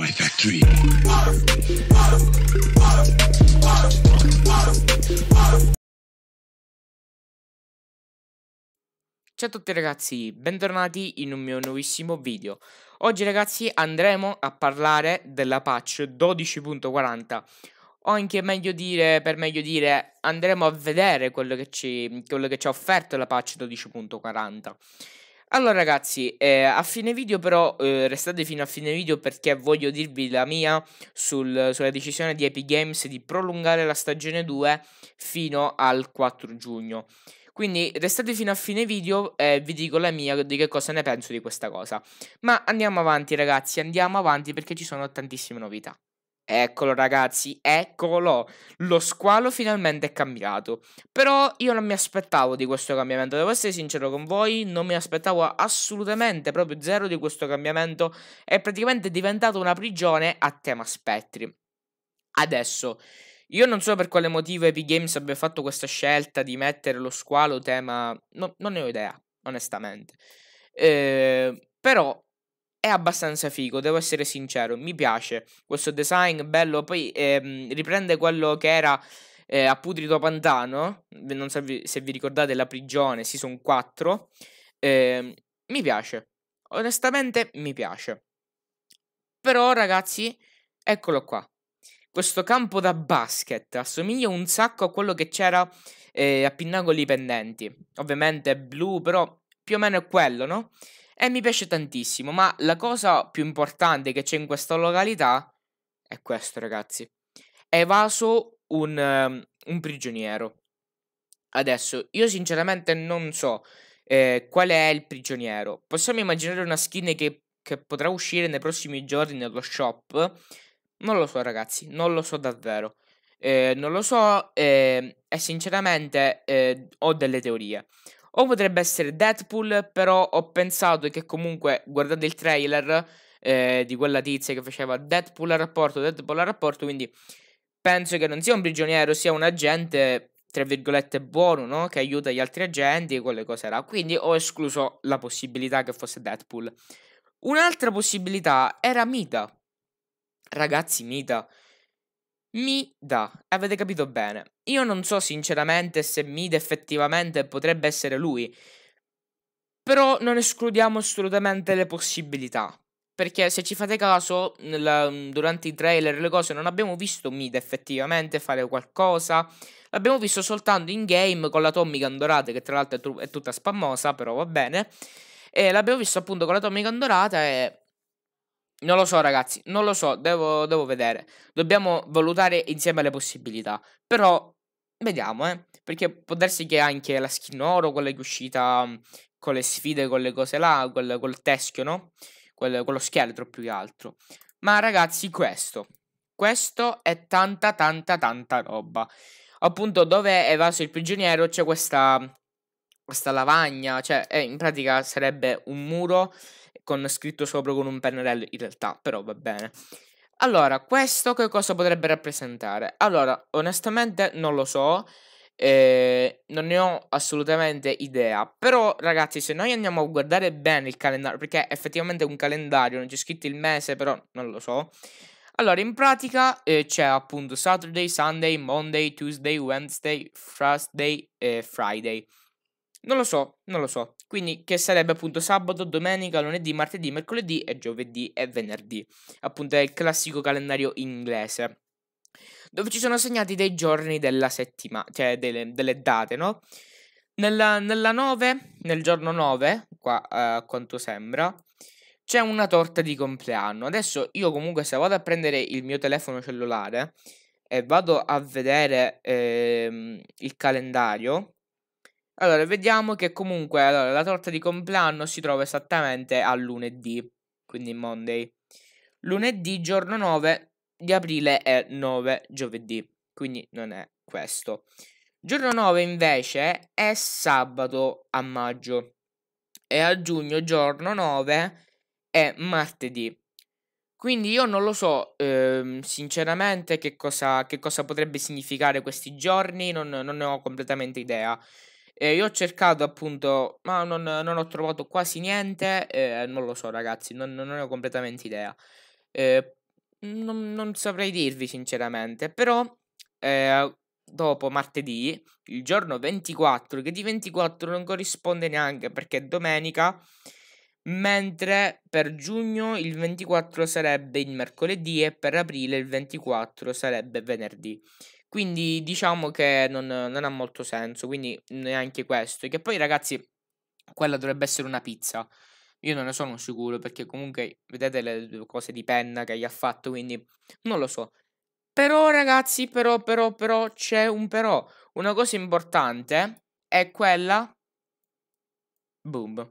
my factory. Ciao a tutti ragazzi, bentornati in un mio nuovissimo video. Oggi ragazzi andremo a parlare della patch 12.40 o anche meglio dire, per meglio dire, andremo a vedere quello che ci, quello che ci ha offerto la patch 12.40. Allora ragazzi, eh, a fine video però, eh, restate fino a fine video perché voglio dirvi la mia sul, sulla decisione di Epic Games di prolungare la stagione 2 fino al 4 giugno. Quindi restate fino a fine video e eh, vi dico la mia di che cosa ne penso di questa cosa. Ma andiamo avanti ragazzi, andiamo avanti perché ci sono tantissime novità. Eccolo ragazzi, eccolo! Lo squalo finalmente è cambiato. Però io non mi aspettavo di questo cambiamento, devo essere sincero con voi, non mi aspettavo assolutamente proprio zero di questo cambiamento. È praticamente diventato una prigione a tema spettri. Adesso, io non so per quale motivo Epic Games abbia fatto questa scelta di mettere lo squalo tema... No, non ne ho idea, onestamente. Eh, però è abbastanza figo, devo essere sincero, mi piace questo design, bello, poi ehm, riprende quello che era eh, a Putrido Pantano, non so se vi ricordate la prigione, season 4, eh, mi piace, onestamente mi piace. Però ragazzi, eccolo qua, questo campo da basket assomiglia un sacco a quello che c'era eh, a Pinnacoli Pendenti, ovviamente è blu, però più o meno è quello, no? e mi piace tantissimo, ma la cosa più importante che c'è in questa località è questo, ragazzi. È evaso un, ehm, un prigioniero. Adesso, io sinceramente non so eh, qual è il prigioniero. Possiamo immaginare una skin che, che potrà uscire nei prossimi giorni nello shop? Non lo so, ragazzi, non lo so davvero. Eh, non lo so eh, e sinceramente eh, ho delle teorie. O potrebbe essere Deadpool, però ho pensato che comunque, guardate il trailer eh, di quella tizia che faceva Deadpool al rapporto, Deadpool al rapporto, quindi penso che non sia un prigioniero, sia un agente, tra virgolette, buono, no? Che aiuta gli altri agenti e quelle cose là. Quindi ho escluso la possibilità che fosse Deadpool. Un'altra possibilità era Mita. Ragazzi, Mita. Mi dà, avete capito bene. Io non so sinceramente se Mid effettivamente potrebbe essere lui, però non escludiamo assolutamente le possibilità. Perché se ci fate caso, nel, mm, durante i trailer e le cose non abbiamo visto Mid effettivamente fare qualcosa. L'abbiamo visto soltanto in game con la Tommy Gandorata, che tra l'altro è, è, tutta spammosa, però va bene. E l'abbiamo visto appunto con la Tommy Gandorata e non lo so, ragazzi, non lo so, devo, devo vedere. Dobbiamo valutare insieme le possibilità. Però, vediamo, eh. Perché può darsi che anche la skin oro, quella che è uscita con le sfide, con le cose là, col, col teschio, no? Quel, quello scheletro più che altro. Ma ragazzi, questo. Questo è tanta, tanta, tanta roba. Appunto, dove è evaso il prigioniero c'è questa questa lavagna, cioè eh, in pratica sarebbe un muro con scritto sopra con un pennarello, in realtà, però va bene. Allora, questo che cosa potrebbe rappresentare? Allora, onestamente non lo so, eh, non ne ho assolutamente idea. Però, ragazzi, se noi andiamo a guardare bene il calendario, perché effettivamente è un calendario, non c'è scritto il mese, però non lo so. Allora, in pratica eh, c'è appunto Saturday, Sunday, Monday, Tuesday, Wednesday, Thursday e eh, Friday. Non lo so, non lo so. Quindi che sarebbe appunto sabato, domenica, lunedì, martedì, mercoledì e giovedì e venerdì. Appunto è il classico calendario inglese. Dove ci sono segnati dei giorni della settimana, cioè delle, delle date, no? Nella, nella, 9, nel giorno 9, qua eh, a eh, quanto sembra, c'è una torta di compleanno. Adesso io comunque se vado a prendere il mio telefono cellulare e vado a vedere ehm, il calendario, allora, vediamo che comunque allora, la torta di compleanno si trova esattamente a lunedì, quindi Monday. Lunedì, giorno 9 di aprile è 9 giovedì, quindi non è questo. Giorno 9 invece è sabato a maggio e a giugno, giorno 9, è martedì. Quindi io non lo so ehm, sinceramente che cosa, che cosa, potrebbe significare questi giorni, non, non ne ho completamente idea. E io ho cercato appunto, ma non, non ho trovato quasi niente, eh, non lo so ragazzi, non, non ho completamente idea. Eh, non, non, saprei dirvi sinceramente, però eh, dopo martedì, il giorno 24, che di 24 non corrisponde neanche perché è domenica, mentre per giugno il 24 sarebbe il mercoledì e per aprile il 24 sarebbe venerdì. Quindi diciamo che non, non ha molto senso, quindi neanche questo. Che poi ragazzi, quella dovrebbe essere una pizza. Io non ne sono sicuro perché comunque vedete le cose di penna che gli ha fatto, quindi non lo so. Però ragazzi, però, però, però, c'è un però. Una cosa importante è quella... Boom.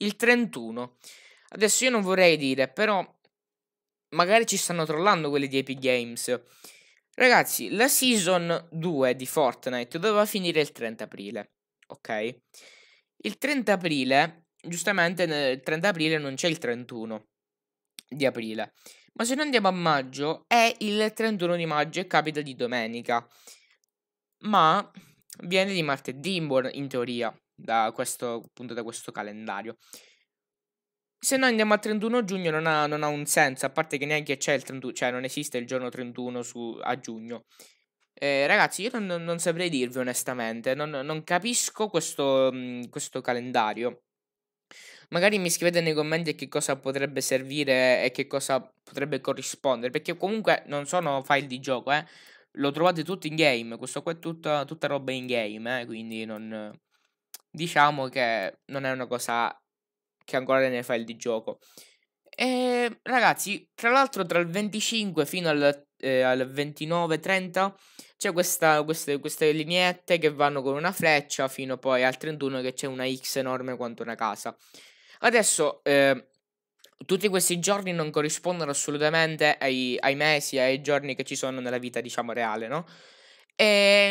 Il 31. Adesso io non vorrei dire, però... Magari ci stanno trollando quelli di Epic Games. Ragazzi, la season 2 di Fortnite doveva finire il 30 aprile, ok? Il 30 aprile, giustamente nel 30 aprile non c'è il 31 di aprile, ma se noi andiamo a maggio è il 31 di maggio e capita di domenica, ma viene di martedì in, in teoria, da questo, appunto da questo calendario. Se noi andiamo al 31 giugno non ha, non ha, un senso, a parte che neanche c'è il 31, cioè non esiste il giorno 31 su, a giugno. Eh, ragazzi, io non, non, saprei dirvi onestamente, non, non capisco questo, mm, questo, calendario. Magari mi scrivete nei commenti che cosa potrebbe servire e che cosa potrebbe corrispondere, perché comunque non sono file di gioco, eh. Lo trovate tutto in game, questo qua è tutta, tutta roba in game, eh, quindi non... Diciamo che non è una cosa che ancora nei file di gioco. E, ehm, ragazzi, tra l'altro tra il 25 fino al, eh, al 29-30 c'è questa, queste, queste lineette che vanno con una freccia fino poi al 31 che c'è una X enorme quanto una casa. Adesso... Eh, tutti questi giorni non corrispondono assolutamente ai, ai mesi, ai giorni che ci sono nella vita, diciamo, reale, no? E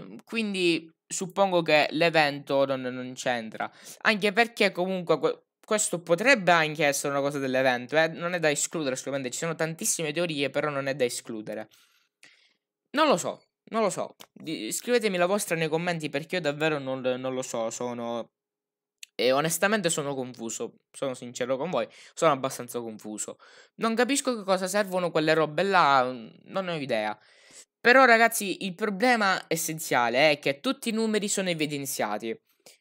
ehm, quindi suppongo che l'evento non, non c'entra. Anche perché comunque questo potrebbe anche essere una cosa dell'evento, eh? non è da escludere assolutamente, ci sono tantissime teorie, però non è da escludere. Non lo so, non lo so, scrivetemi la vostra nei commenti perché io davvero non, non lo so, sono... E onestamente sono confuso, sono sincero con voi, sono abbastanza confuso. Non capisco che cosa servono quelle robe là, non ho idea. Però ragazzi, il problema essenziale è che tutti i numeri sono evidenziati.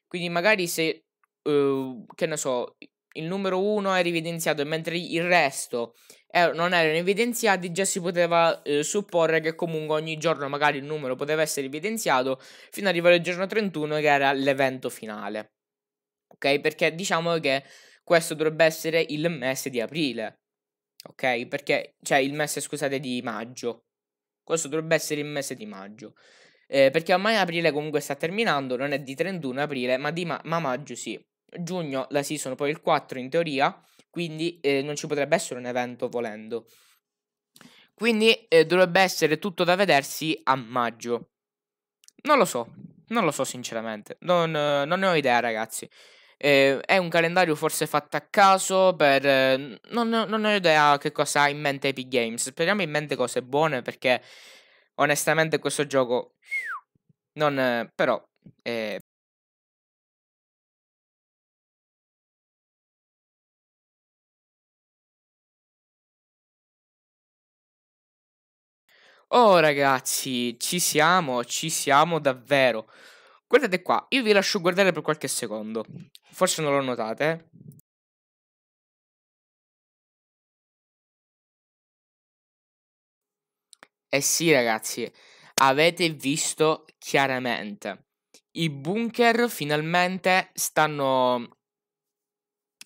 Quindi magari se Uhm, che ne so, il numero 1 era evidenziato, mentre il resto er- non erano evidenziati, già si poteva eh, supporre che comunque ogni giorno magari il numero poteva essere evidenziato fino ad arrivare al giorno 31 che era l'evento finale. Ok? Perché diciamo che questo dovrebbe essere il mese di aprile. Ok? Perché cioè il mese, scusate, di maggio. Questo dovrebbe essere il mese di maggio. Eh, perché ormai aprile comunque sta terminando, non è di 31 aprile, ma, di ma-, ma maggio sì giugno la season poi il 4 in teoria, quindi eh, non ci potrebbe essere un evento volendo. Quindi eh, dovrebbe essere tutto da vedersi a maggio. Non lo so, non lo so sinceramente, non, eh, non ne ho idea ragazzi. Eh, è un calendario forse fatto a caso per... Eh, non, non, ho idea che cosa ha in mente Epic Games. Speriamo in mente cose buone perché onestamente questo gioco... Non... però... Eh, Oh ragazzi, ci siamo, ci siamo davvero. Guardate qua, io vi lascio guardare per qualche secondo. Forse non lo notate. Eh. eh sì ragazzi, avete visto chiaramente. I bunker finalmente stanno...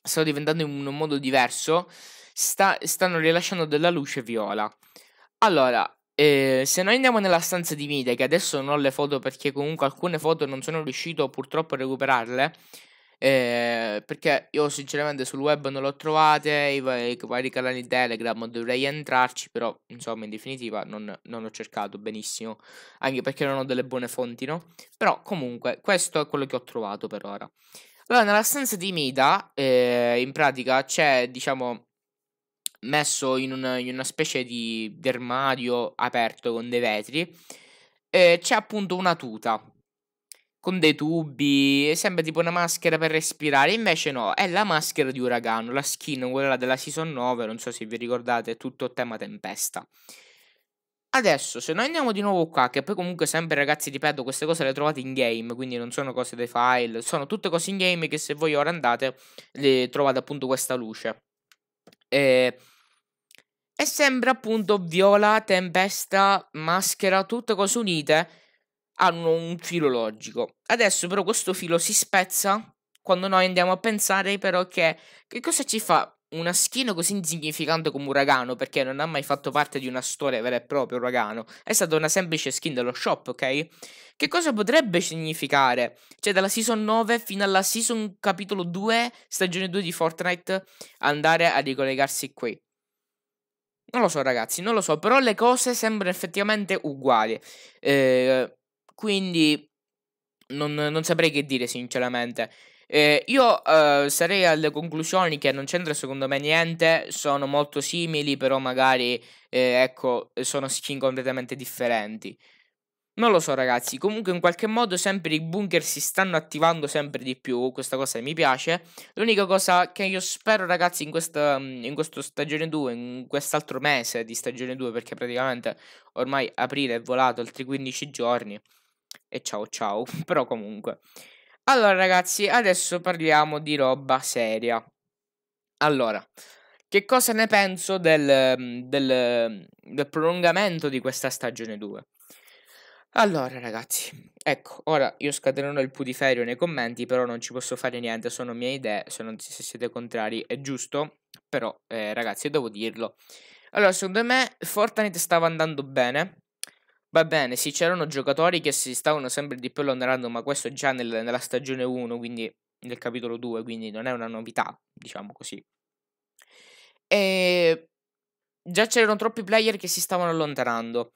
Stanno diventando in un modo diverso. Sta... stanno rilasciando della luce viola. Allora, eh, se noi andiamo nella stanza di media, che adesso non ho le foto perché comunque alcune foto non sono riuscito purtroppo a recuperarle, eh, perché io sinceramente sul web non l'ho trovate, i vari, i vari canali Telegram dovrei entrarci, però insomma in definitiva non, non, ho cercato benissimo, anche perché non ho delle buone fonti, no? Però comunque questo è quello che ho trovato per ora. Allora, nella stanza di Mida, eh, in pratica c'è, diciamo, messo in, un, in una specie di, di armadio aperto con dei vetri. E c'è appunto una tuta con dei tubi, sembra tipo una maschera per respirare, invece no, è la maschera di uragano, la skin, quella della season 9, non so se vi ricordate, tutto tema tempesta. Adesso, se noi andiamo di nuovo qua, che poi comunque sempre ragazzi, ripeto, queste cose le trovate in game, quindi non sono cose dei file, sono tutte cose in game che se voi ora andate le trovate appunto questa luce. E e sembra appunto Viola, Tempesta, Maschera, tutte cose unite hanno un filo logico. Adesso però questo filo si spezza quando noi andiamo a pensare però che, che cosa ci fa una skin così insignificante come Uragano, perché non ha mai fatto parte di una storia vera e propria Uragano, è stata una semplice skin dello shop, ok? Che cosa potrebbe significare? Cioè dalla season 9 fino alla season capitolo 2, stagione 2 di Fortnite, andare a ricollegarsi qui. Non lo so ragazzi, non lo so, però le cose sembrano effettivamente uguali. Eh, quindi non, non, saprei che dire sinceramente. Eh, io eh, sarei alle conclusioni che non c'entra secondo me niente, sono molto simili, però magari ehm, ecco, sono skin completamente differenti. Non lo so ragazzi, comunque in qualche modo sempre i bunker si stanno attivando sempre di più, questa cosa mi piace. L'unica cosa che io spero ragazzi in, questa, mm, in questo stagione 2, in quest'altro mese di stagione 2, perché praticamente ormai aprile è volato altri 15 giorni. E ciao ciao, però comunque. Allora ragazzi, adesso parliamo di roba seria. Allora, che cosa ne penso del, mm, del, mm, del prolungamento di questa stagione 2? Allora ragazzi, ecco, ora io scatenerò il putiferio nei commenti, però non ci posso fare niente, sono mie idee, se, non, se siete contrari è giusto, però eh, ragazzi devo dirlo. Allora, secondo me Fortnite stava andando bene, Va bene, sì, c'erano giocatori che si stavano sempre di più allontanando, ma questo già nel, nella stagione 1, quindi nel capitolo 2, quindi non è una novità, diciamo così. E già c'erano troppi player che si stavano allontanando.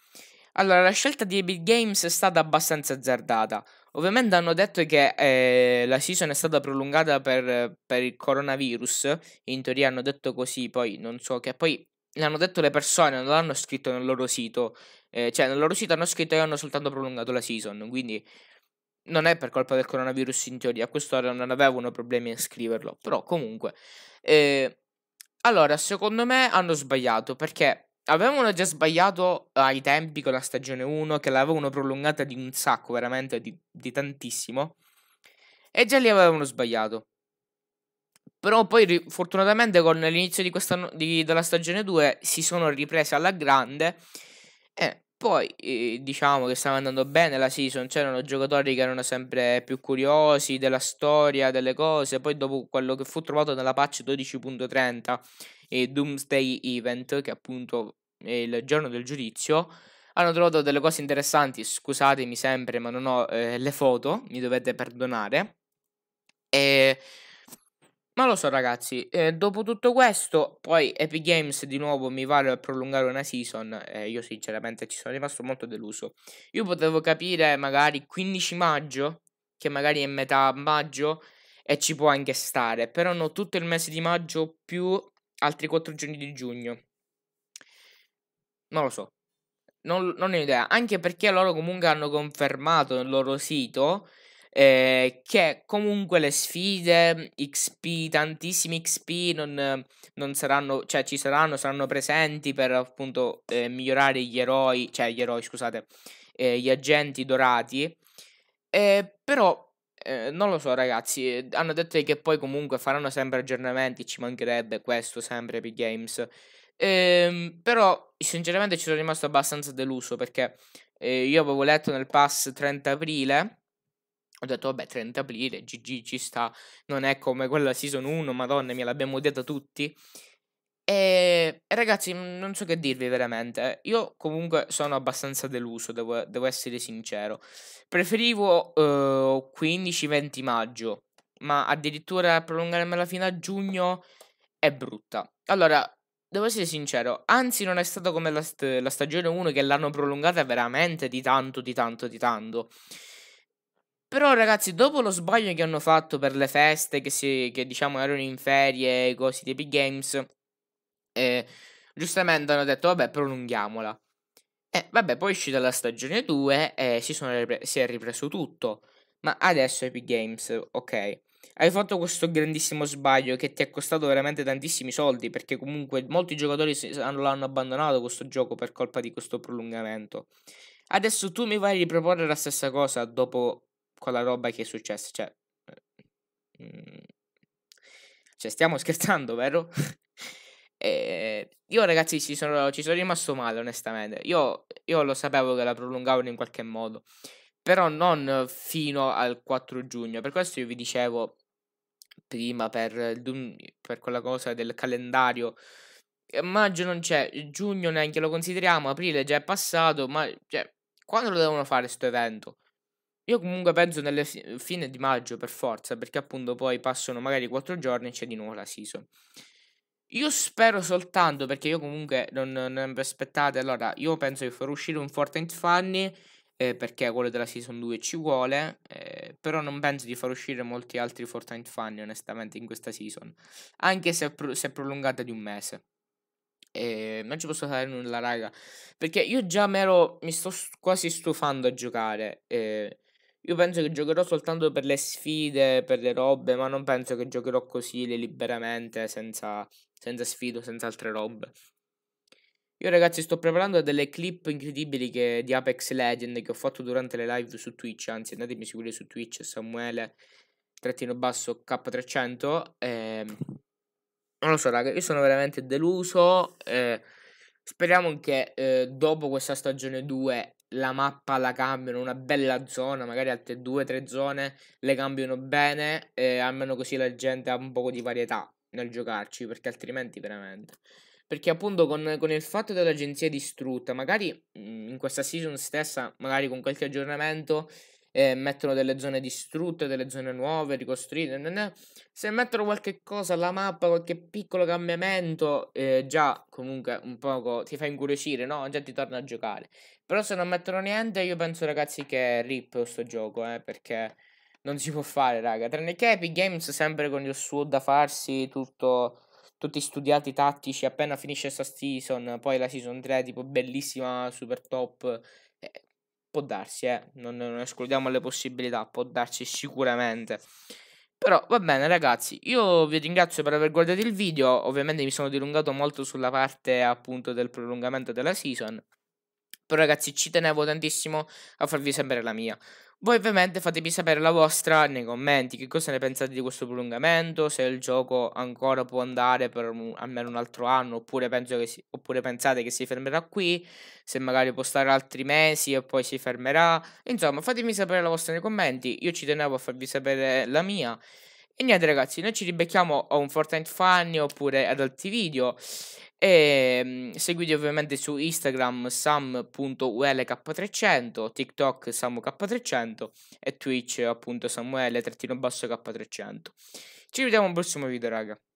Allora, la scelta di Epic Games è stata abbastanza azzardata. Ovviamente hanno detto che eh, la season è stata prolungata per, per, il coronavirus. In teoria hanno detto così, poi non so che. Poi l'hanno detto le persone, non l'hanno scritto nel loro sito. Eh, cioè, nel loro sito hanno scritto che hanno soltanto prolungato la season. Quindi non è per colpa del coronavirus in teoria. A quest'ora non avevano problemi a scriverlo. Però comunque. Eh, allora, secondo me hanno sbagliato perché Avevano già sbagliato eh, ai tempi con la stagione 1, che l'avevano prolungata di un sacco, veramente di, di tantissimo. E già lì avevano sbagliato. Però poi fortunatamente con l'inizio di questa, di, della stagione 2 si sono riprese alla grande. E poi eh, diciamo che stava andando bene la season. C'erano giocatori che erano sempre più curiosi della storia, delle cose. Poi dopo quello che fu trovato nella patch 12.30 e Doomsday Event, che appunto è il giorno del giudizio, hanno trovato delle cose interessanti, scusatemi sempre, ma non ho eh, le foto, mi dovete perdonare. E... Ma lo so ragazzi, eh, dopo tutto questo, poi Epic Games di nuovo mi vale a prolungare una season, eh, io sinceramente ci sono rimasto molto deluso. Io potevo capire magari 15 maggio, che magari è metà maggio, e ci può anche stare, però no, tutto il mese di maggio più altri 4 giorni di giugno. Non lo so. Non, non ho idea. Anche perché loro comunque hanno confermato nel loro sito eh, che comunque le sfide mm, XP, tantissimi XP non, non, saranno, cioè ci saranno, saranno presenti per appunto eh, migliorare gli eroi, cioè gli eroi, scusate, eh, gli agenti dorati. Eh, però eh, non lo so ragazzi, hanno detto che poi comunque faranno sempre aggiornamenti, ci mancherebbe questo sempre Epic Games. Ehm, però sinceramente ci sono rimasto abbastanza deluso perché eh, io avevo letto nel pass 30 aprile ho detto vabbè 30 aprile, GG ci sta, non è come quella season 1, madonna mia l'abbiamo detta tutti e ragazzi, mhmm, non so che dirvi veramente. Io comunque sono abbastanza deluso, devo, devo essere sincero. Preferivo uhm, eh, 15-20 maggio, ma addirittura prolungarmela fino a giugno è brutta. Allora, devo essere sincero, anzi non è stato come la, st la stagione 1 che l'hanno prolungata veramente di tanto, di tanto, di tanto. Però ragazzi, dopo lo sbaglio che hanno fatto per le feste, che, si, che diciamo erano in ferie, così, di Epic Games, e giustamente hanno detto, vabbè, prolunghiamola. E vabbè, poi è uscita la stagione 2 e si, si è ripreso tutto. Ma adesso Epic Games, ok. Hai fatto questo grandissimo sbaglio che ti è costato veramente tantissimi soldi perché comunque molti giocatori l'hanno abbandonato questo gioco per colpa di questo prolungamento. Adesso tu mi vai a riproporre la stessa cosa dopo quella roba che è successa, cioè... Mm, cioè, stiamo scherzando, vero? E eh, io ragazzi ci sono, ci sono, rimasto male onestamente. Io, io, lo sapevo che la prolungavano in qualche modo, però non fino al 4 giugno. Per questo io vi dicevo prima per, per quella cosa del calendario. Maggio non c'è, giugno neanche lo consideriamo, aprile già è passato, ma cioè, quando lo devono fare questo evento? Io comunque penso nelle fine di maggio per forza, perché appunto poi passano magari 4 giorni e c'è di nuovo la season. Io spero soltanto, perché io comunque non, non vi aspettate, allora io penso che farò uscire un Fortnite Funny, eh, perché quello della Season 2 ci vuole, eh, però non penso di far uscire molti altri Fortnite Funny onestamente in questa Season, anche se, pro se è prolungata di un mese. Eh, non ci posso fare nulla, raga. Perché io già mero, mi sto quasi stufando a giocare. Eh, io penso che giocherò soltanto per le sfide, per le robe, ma non penso che giocherò così liberamente, senza senza sfido, senza altre robe. Io ragazzi sto preparando delle clip incredibili che, di Apex Legend che ho fatto durante le live su Twitch, anzi andatemi a seguire su Twitch Samuele trattino basso K300 eh, non lo so raga, io sono veramente deluso eh, speriamo che eh, dopo questa stagione 2 la mappa la cambiano, una bella zona, magari altre 2-3 zone le cambiano bene, eh, almeno così la gente ha un po' di varietà nel giocarci, perché altrimenti veramente. Perché appunto con, con il fatto dell'agenzia distrutta, magari mhmm, in questa season stessa, magari con qualche aggiornamento, eh, mettono delle zone distrutte, delle zone nuove, ricostruite. Se mettono qualche cosa alla mappa, qualche piccolo cambiamento, eh, già comunque un poco ti fa incuriosire, no? Già ti torna a giocare. Però se non mettono niente, io penso ragazzi che è rip questo gioco, eh, perché non si può fare, raga. Tranne che Epic Games sempre con il suo da farsi, tutto, tutti studiati tattici, appena finisce questa season, poi la season 3, tipo bellissima, super top. Eh, può darsi, eh. Non, non escludiamo le possibilità, può darsi sicuramente. Però va bene ragazzi, io vi ringrazio per aver guardato il video, ovviamente mi sono dilungato molto sulla parte appunto del prolungamento della season, però ragazzi ci tenevo tantissimo a farvi sapere la mia. Voi ovviamente fatemi sapere la vostra nei commenti, che cosa ne pensate di questo prolungamento, se il gioco ancora può andare per un, almeno un altro anno oppure, che si, oppure pensate che si fermerà qui, se magari può stare altri mesi e poi si fermerà, insomma fatemi sapere la vostra nei commenti, io ci tenevo a farvi sapere la mia. E niente ragazzi, noi ci ribecchiamo a un Fortnite Funny oppure ad altri video e ehm, seguiti ovviamente su Instagram sam.ulk300, TikTok samuK300 e Twitch appunto samuele-k300. Ci vediamo al prossimo video, raga.